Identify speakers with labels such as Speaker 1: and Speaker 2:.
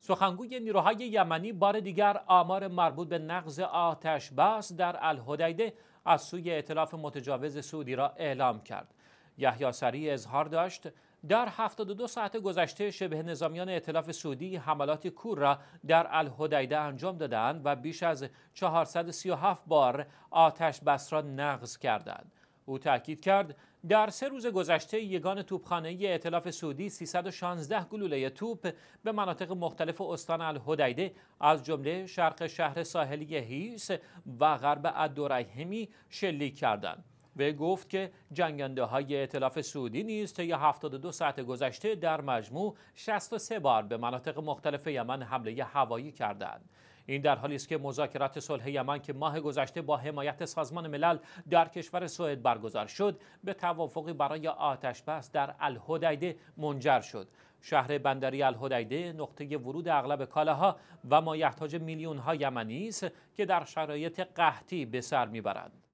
Speaker 1: سخنگوی نیروهای یمنی بار دیگر آمار مربوط به نقض آتش بس در الهدیده از سوی اطلاف متجاوز سعودی را اعلام کرد. یحیی سری اظهار داشت در 72 ساعت گذشته شبه نظامیان اطلاف سعودی حملات کور را در الهدیده انجام دادند و بیش از 437 بار آتش بس را نقض کردند. او تاکید کرد در سه روز گذشته یگان توپخانه ائتلاف سعودی 316 گلوله توپ به مناطق مختلف استان الهدیده از جمله شرق شهر ساحلی هیس و غرب ادورهمی شلیک کردند. و گفت که جنگنده های اعتلاف سعودی نیز طی 72 ساعت گذشته در مجموع 63 بار به مناطق مختلف یمن حمله هوایی کردند. این در حالی است که مذاکرات صلح یمن که ماه گذشته با حمایت سازمان ملل در کشور سوئد برگزار شد به توافقی برای آتش بس در الهدیده منجر شد شهر بندری الهدیده نقطه ورود اغلب کالاها و مایحتاج میلیون ها یمنی است که در شرایط قحطی به سر میبرند